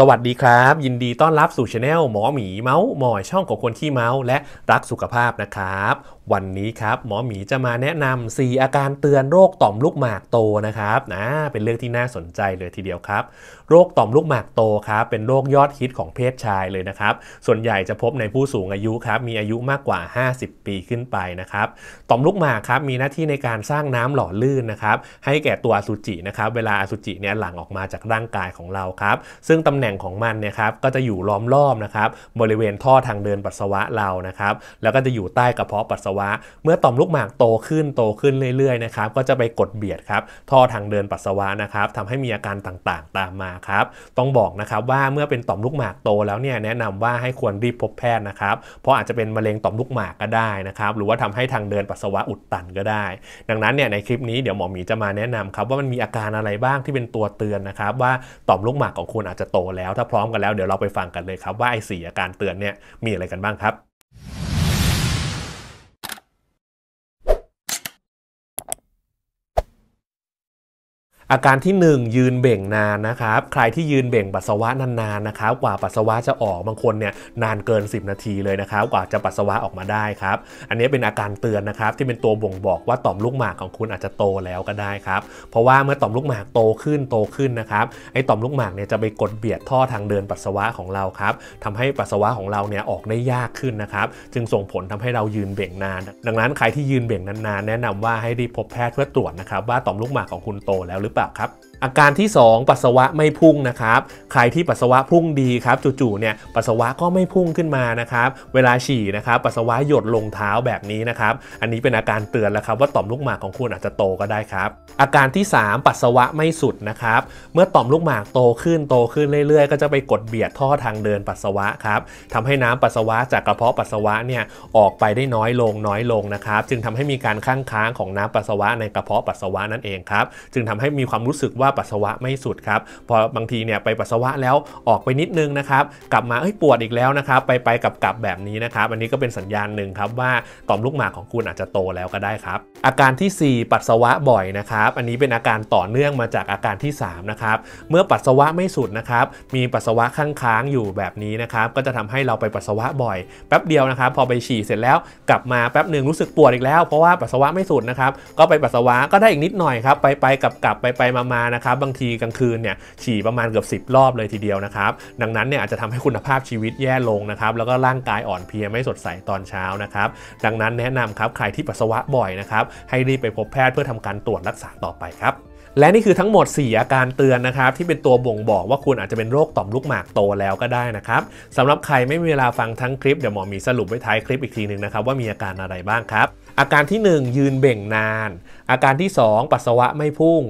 สวัสดีครับ ยินดีต้อนรับสู่ช anel หมอหมีเมาส์มอยช่องของคนขี้เมาส์และรักสุขภาพนะครับวันนี้ครับหมอหมีจะมาแนะนำ4อาการเตือนโรค ต่อมลูกหมากโตนะครับนะเป็นเรื่องที่น่าสนใจเลยทีเดียวครับ โรคต่อมลูกหมากโตครับเป็นโรคยอดฮิตของเพศชายเลยนะครับส่วนใหญ่จะพบในผู้สูงอายุครับมีอายุมากกว่า 50 ปีขึ้นไปนะครับต่อมลูกหมากครับมีหน้าที่ในการสร้างน้ำหล่อลื่นนะครับให้แก่ตัวอสุจินะครับ เวลาอสุจิเนี่ยหลั่งออกมาจากร่างกายของเราครับซึ่งตำแหน่งแหน่งของมันเนี่ยครับก็จะอยู่ล้อมรอบนะครับบริเวณท่อทางเดินปัสสาวะเรานะครับ แล้วก็จะอยู่ใต้กระเพาะปัสสาวะ เมื่อต่อมลูกหมากโตขึ้น โตขึ้นเรื่อยๆนะครับ ก็จะไปกดเบียดครับท่อทางเดินปัสสาวะนะครับทำให้มีอาการต่างๆ ตามมาครับ ต้องบอกนะครับว่าเมื่อเป็นต่อมลูกหมากโตแล้วเนี่ยแนะนำว่าให้ควรรีบพบแพทย์นะครับ เพราะอาจจะเป็นมะเร็งต่อมลูกหมากก็ได้นะครับหรือว่าทำให้ทางเดินปัสสาวะอุดตันก็ได้ ดังนั้นเนี่ยในคลิปนี้เดี๋ยวหมอหมีจะมาแนะนำครับว่ามันมีอาการอะไรบ้างที่เป็นตัวเตือนนะครับว่าต่อมลูกหมากของคุณอาจจะโแล้วถ้าพร้อมกันแล้วเดี๋ยวเราไปฟังกันเลยครับว่าไอ้สอาการเตือนเนี่ยมีอะไรกันบ้างครับอาการที่ 1 ยืนเบ่งนานนะครับ ใครที่ยืนเบ่งปัสสาวะนานๆนะครับกว่าปัสสาวะจะออกบางคนเนี่ยนานเกิน 10 นาทีเลยนะครับกว่าจะปัสสาวะออกมาได้ครับอันนี้เป็นอาการเตือนนะครับที่เป็นตัวบ่งบอกว่าต่อมลูกหมากของคุณอาจจะโตแล้วก็ได้ครับเพราะว่าเมื่อต่อมลูกหมากโตขึ้นโตขึ้นนะครับไอ้ต่อมลูกหมากเนี่ยจะไปกดเบียดท่อทางเดินปัสสาวะของเราครับทำให้ปัสสาวะของเราเนี่ยออกได้ยากขึ้นนะครับจึงส่งผลทำให้เรายืนเบ่งนาน ดังนั้นใครที่ยืนเบ่งนานๆ แนะนำว่าให้รีบพบแพทย์เพื่อตรวจนะครับว่าต่อมลูกหมากของคุณโตแล้วหรือือเปล่าครับอาการที่ 2 ปัสสาวะไม่พุ่งนะครับ ใครที่ปัสสาวะพุ่งดีครับจู่ๆเนี่ยปัสสาวะก็ไม่พุ่งขึ้นมานะครับ เวลาฉี่นะครับปัสสาวะหยดลงเท้าแบบนี้นะครับอันนี้เป็นอาการเตือนแล้วครับว่าต่อมลูกหมากของคุณ อาจจะโตก็ได้ครับอาการที่ 3 ปัสสาวะไม่สุดนะครับเมื่อต่อมลูกหมาก โตขึ้นโตขึ้นเรื่อยๆ ก็จะไปกดเบียดท่อทางเดินปัสสาวะครับทำให้น้ำปัสสาวะจากกระเพาะปัสสาวะเนี่ยออกไปได้น้อยลง น้อยลงนะครับจึงทำให้มีการค้างค้างของน้ำปัสสาวะในกระเพาะปัสสาวะนั่นเองครับจึงทำให้มีความรู้สึกว่าว่าปัสสาวะไม่สุดครับ พอบางทีเนี่ยไปปัสสาวะแล้วออกไปนิดนึงนะครับ กลับมาเอ้ยปวดอีกแล้วนะครับ ไปไปกลับกลับแบบนี้นะครับ อันนี้ก็เป็นสัญญาณหนึ่งครับว่าต่อมลูกหมากของคุณอาจจะโตแล้วก็ได้ครับ อาการที่ 4 ปัสสาวะบ่อยนะครับ อันนี้เป็นอาการต่อเนื่องมาจากอาการที่ 3 นะครับ เมื่อปัสสาวะไม่สุดนะครับ มีปัสสาวะค้างงอยู่แบบนี้นะครับ ก็จะทำให้เราไปปัสสาวะบ่อย แป๊บเดียวนะครับ พอไปฉี่เสร็จแล้วกลับมาแป๊บหนึ่งรู้สึกปวดอีกแล้ว เพราะว่าปัสสาวะไม่สุดนะครับ ก็ไปปัสสาวะก็ได้อีกนิดหน่อยครับไปไปกับกลับไปไปมามาะครับบางทีกลางคืนเนี่ยฉี่ประมาณเกือบ 10 รอบเลยทีเดียวนะครับ ดังนั้นเนี่ยอาจจะทำให้คุณภาพชีวิตแย่ลงนะครับแล้วก็ร่างกายอ่อนเพลียไม่สดใสตอนเช้านะครับดังนั้นแนะนำครับใครที่ปัสสาวะบ่อยนะครับให้รีบไปพบแพทย์เพื่อทำการตรวจรักษาต่อไปครับและนี่คือทั้งหมด 4 อาการเตือนนะครับ ที่เป็นตัวบ่งบอกว่าคุณอาจจะเป็นโรคต่อมลูกหมากโตแล้วก็ได้นะครับสำหรับใครไม่มีเวลาฟังทั้งคลิปเดี๋ยวหมอมีสรุปไว้ท้ายคลิปอีกทีหนึ่งนะครับว่ามีอาการอะไรบ้างครับอาการที่ 1 ยืนเบ่งนาน อาการที่ 2 ปัสสาวะไม่พุ่ง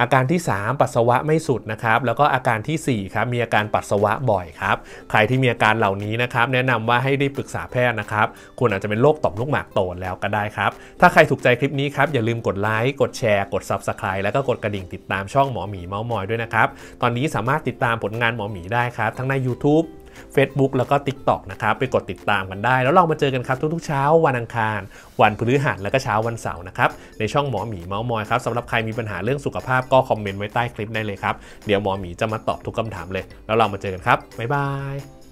อาการที่ 3 ปัสสาวะไม่สุดนะครับแล้วก็อาการที่4ครับมีอาการปัสสาวะบ่อยครับใครที่มีอาการเหล่านี้นะครับแนะนำว่าให้รีบปรึกษาแพทย์นะครับคุณอาจจะเป็นโรคต่อมลูกหมากโตแล้วก็ได้ครับ ถ้าใครถูกใจคลิปนี้ครับ อย่าลืมกดไลค์กดแชร์กด Subscribe แล้วก็กด กระดิ่งติดตามช่องหมอหมีเมาส์มอยด้วยนะครับ ตอนนี้สามารถติดตามผลงานหมอหมีได้ครับ ทั้งใน YouTube Facebook แล้วก็ TikTok นะครับ ไปกดติดตามกันได้ แล้วเรามาเจอกันครับทุก ๆเช้า วันอังคาร วันพฤหัสแล้วก็เช้าวันเสาร์นะครับ ในช่องหมอหมีเมาส์มอยครับสำหรับใครมีปัญหาเรื่องสุขภาพก็คอมเมนต์ไว้ใต้คลิปได้เลยครับ เดี๋ยวหมอหมีจะมาตอบทุกคำถามเลย แล้วเรามาเจอกันครับ บ๊ายบาย